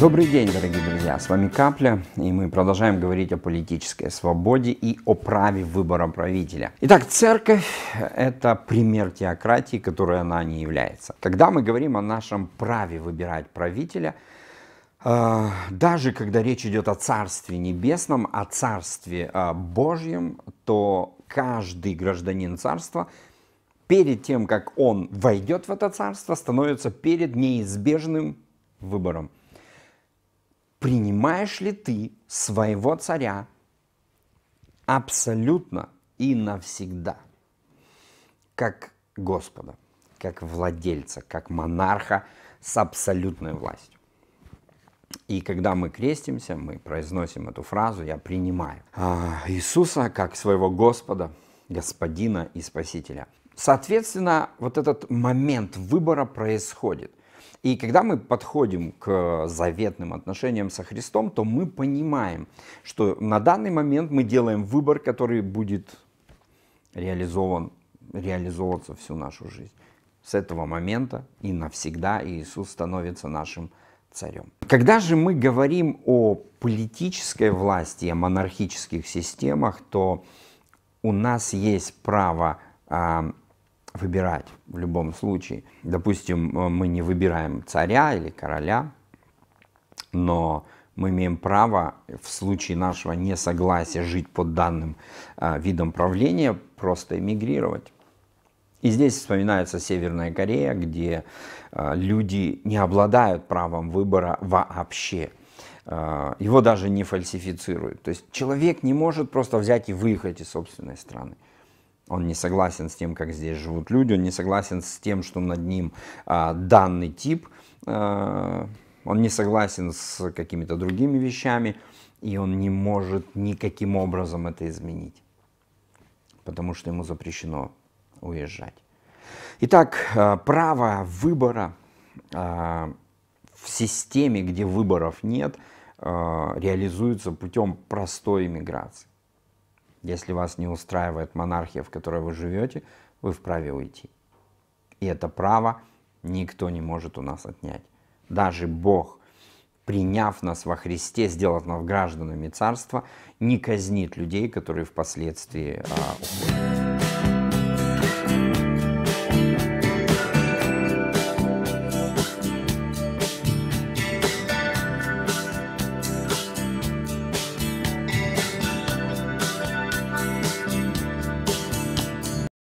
Добрый день, дорогие друзья! С вами Капля, и мы продолжаем говорить о политической свободе и о праве выбора правителя. Итак, церковь – это пример теократии, которой она не является. Когда мы говорим о нашем праве выбирать правителя, э, даже когда речь идет о Царстве Небесном, о Царстве э, Божьем, то каждый гражданин Царства перед тем, как он войдет в это царство, становится перед неизбежным выбором – принимаешь ли ты своего царя абсолютно и навсегда, как Господа, как владельца, как монарха с абсолютной властью. И когда мы крестимся, мы произносим эту фразу «Я принимаю а, Иисуса как своего Господа, Господина и Спасителя». Соответственно, вот этот момент выбора происходит. И когда мы подходим к заветным отношениям со Христом, то мы понимаем, что на данный момент мы делаем выбор, который будет реализован, реализовываться всю нашу жизнь. С этого момента и навсегда Иисус становится нашим царем. Когда же мы говорим о политической власти, о монархических системах, то у нас есть право а, выбирать в любом случае. Допустим, э, мы не выбираем царя или короля, но мы имеем право в случае нашего несогласия жить под данным э, видом правления, просто эмигрировать. И здесь вспоминается Северная Корея, где э, люди не обладают правом выбора вообще. Э, его даже не фальсифицируют. То есть человек не может просто взять и выехать из собственной страны. Он не согласен с тем, как здесь живут люди, он не согласен с тем, что над ним а, данный тип, а, он не согласен с какими-то другими вещами, и он не может никаким образом это изменить, потому что ему запрещено уезжать. Итак, а, право выбора а, в системе, где выборов нет, а, реализуется путем простой иммиграции. Если вас не устраивает монархия, в которой вы живете, вы вправе уйти. И это право никто не может у нас отнять. Даже Бог, приняв нас во Христе, сделав нас гражданами Царства, не казнит людей, которые впоследствии а, уходят.